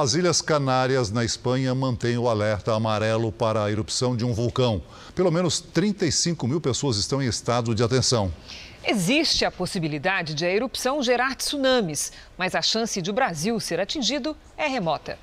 As Ilhas Canárias, na Espanha, mantêm o alerta amarelo para a erupção de um vulcão. Pelo menos 35 mil pessoas estão em estado de atenção. Existe a possibilidade de a erupção gerar tsunamis, mas a chance de o Brasil ser atingido é remota.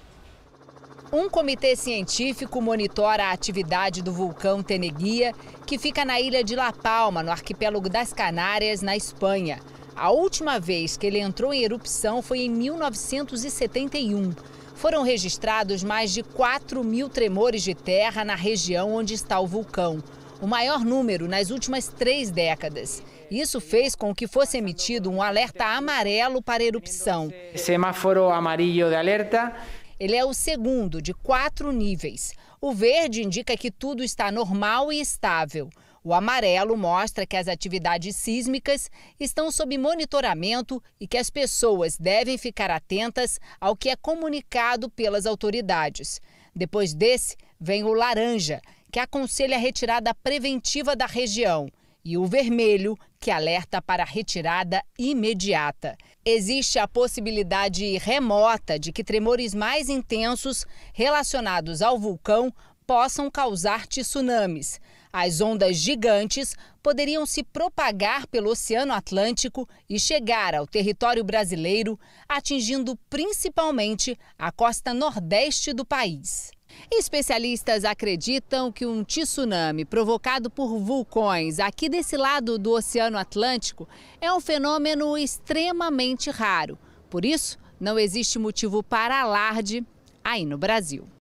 Um comitê científico monitora a atividade do vulcão Teneguia, que fica na ilha de La Palma, no arquipélago das Canárias, na Espanha. A última vez que ele entrou em erupção foi em 1971. Foram registrados mais de 4 mil tremores de terra na região onde está o vulcão, o maior número nas últimas três décadas. Isso fez com que fosse emitido um alerta amarelo para erupção. Semáforo amarelo de alerta. Ele é o segundo de quatro níveis. O verde indica que tudo está normal e estável. O amarelo mostra que as atividades sísmicas estão sob monitoramento e que as pessoas devem ficar atentas ao que é comunicado pelas autoridades. Depois desse, vem o laranja, que aconselha a retirada preventiva da região, e o vermelho, que alerta para a retirada imediata. Existe a possibilidade remota de que tremores mais intensos relacionados ao vulcão possam causar tsunamis. As ondas gigantes poderiam se propagar pelo Oceano Atlântico e chegar ao território brasileiro, atingindo principalmente a costa nordeste do país. Especialistas acreditam que um tsunami provocado por vulcões aqui desse lado do Oceano Atlântico é um fenômeno extremamente raro. Por isso, não existe motivo para alarde aí no Brasil.